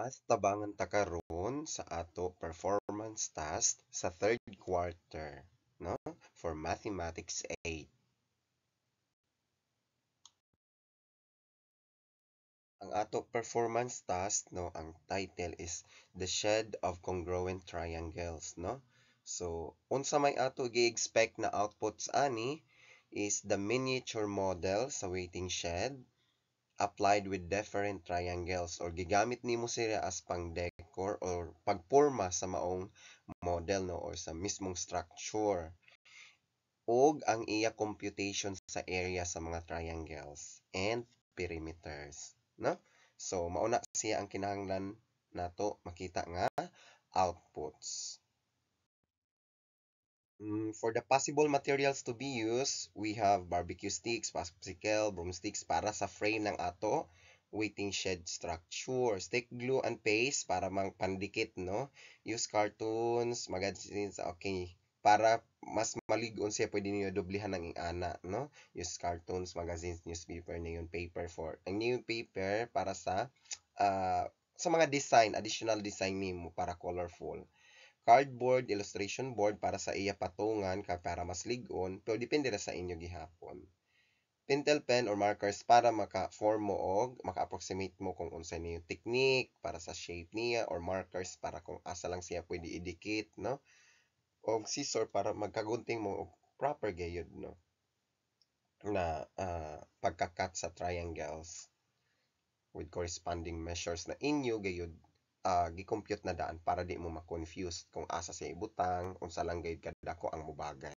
math tabangan ta karon sa ato performance task sa third quarter no for mathematics 8 ang ato performance task no ang title is the shed of congruent triangles no so unsa may ato gi-expect na outputs ani is the miniature model sa waiting shed applied with different triangles or gigamit nimo sila as pang-decor or pagporma sa maong model no or sa mismong structure ug ang iya computation sa area sa mga triangles and perimeters no so mauna siya ang kinahanglan nato makita nga outputs Mm, for the possible materials to be used, we have barbecue sticks, popsicle, broomsticks para sa frame ng ato, waiting shed structure, stick glue and paste para mang pandikit, no? Use cartoons, magazines, okay. Para mas maligon siya, pwede niyo dublihan ng ana, no? Use cartoons, magazines, newspaper, neon paper for, ang eh, new paper para sa, uh, sa mga design, additional design nimo para colorful cardboard illustration board para sa iya patungan ka para mas ligon pero depende ra sa inyo gihapon pentel pen or markers para maka-form mo og maka-approximate mo kung unsa niyo technique para sa shape niya or markers para kung asa lang siya pwede idikit no og scissor para magkagunting mo og proper gayud no na uh, pagka-cut sa triangles with corresponding measures na inyo gayud uh, gi-compute na daan para di mo ma-confuse kung asa sa ibutang, unsa lang gayud kadako ang mubagay.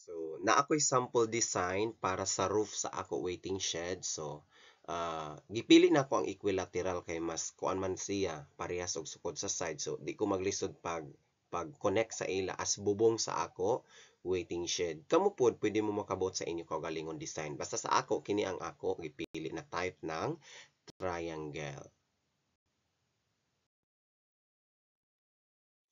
So, na ako'y sample design para sa roof sa ako waiting shed. So, uh, gipili na ko ang equilateral kay mas kuan man siya, parehas og sukod sa side. So, di ko maglisod pag pag-connect sa ila as bubong sa ako waiting shed. Kamo pod pwede mo makabot sa inyo kaugalingong design. Basta sa ako kini ang ako gipili na type ng triangle.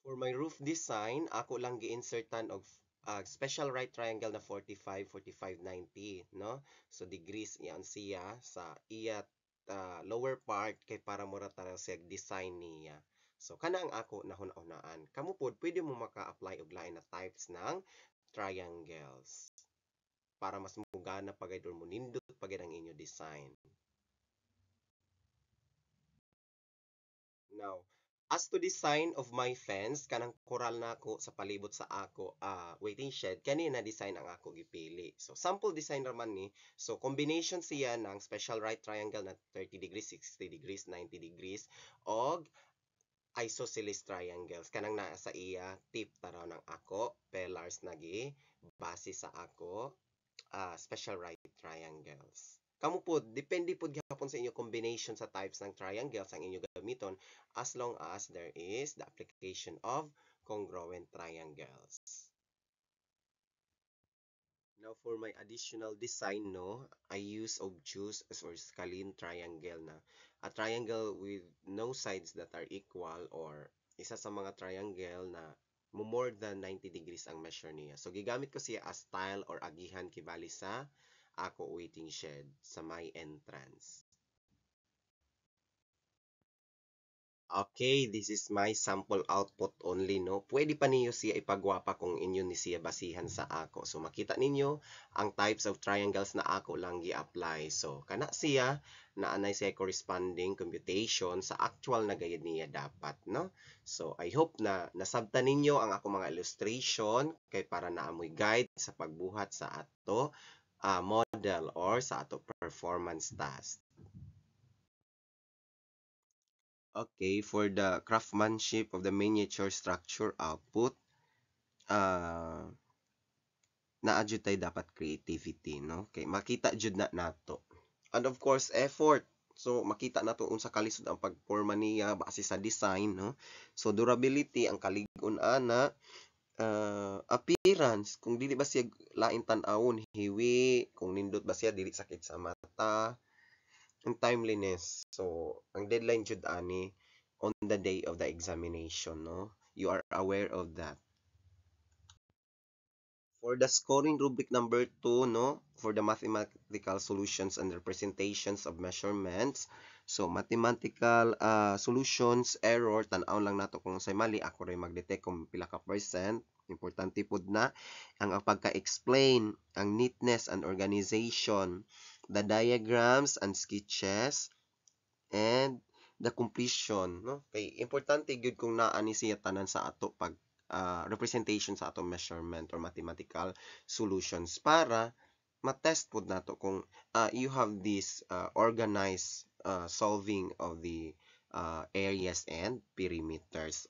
For my roof design, ako lang gi-insertan og uh, special right triangle na 45, 45, 90, no? So, degrees iyan siya sa iya uh, lower part kay para mura tara siya design niya. So, kana ang ako nahuna-unaan. Kamu pod, pwede mo maka-apply og lain na types ng triangles para mas mugana pagay mo nindot pagay ang inyo design. Now, as to the sign of my fence, kanang koral na ako sa palibot sa ako uh, waiting shed, kani na design ang ako gipili. So, sample design naman ni. So, combination siya ng special right triangle na 30 degrees, 60 degrees, 90 degrees, og isosceles triangles. Kanang nasa iya, tip taraw ng ako, pillars nagi, base sa ako, uh, special right triangles kamo po, depende po gihapon sa inyo combination sa types ng triangles ang inyo gamiton as long as there is the application of congruent triangles. Now for my additional design, no, I use obtuse or scalene triangle na. A triangle with no sides that are equal or isa sa mga triangle na more than 90 degrees ang measure niya. So, gigamit ko siya as tile or agihan kibali sa ako Waiting Shed sa my entrance. Okay, this is my sample output only, no? Pwede pa ninyo siya ipagwapa kung inyo ni siya basihan sa ako. So, makita ninyo, ang types of triangles na ako lang gi-apply. So, kana siya, naanay siya corresponding computation sa actual na gayad niya dapat, no? So, I hope na nasabta ninyo ang ako mga illustration kay para naamoy guide sa pagbuhat sa ato a model or sa ato performance task. Okay, for the craftsmanship of the miniature structure output, uh, ah, na-adjud tayo dapat creativity, no? Okay, makita jud na nato. And of course, effort. So, makita nato to unsa kalisod ang pagporma niya base sa design, no? So, durability ang kaligon ana uh, appearance kung dili ba siya lain tan-awon hiwi kung nindot ba siya dili sakit sa mata and timeliness so ang deadline jud ani on the day of the examination no you are aware of that for the scoring rubric number 2 no for the mathematical solutions and representations of measurements So, mathematical uh, solutions, error, tanaw lang nato kung say mali, ako rin magdetect kung pila ka percent. Importante pud na ang pagka-explain, ang neatness and organization, the diagrams and sketches, and the completion. No? Okay, importante gyud kung naa ni siya tanan sa ato pag uh, representation sa ato measurement or mathematical solutions para ma-test po nato kung uh, you have this uh, organized uh, solving of the uh, areas and perimeters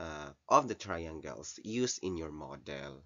uh, of the triangles used in your model.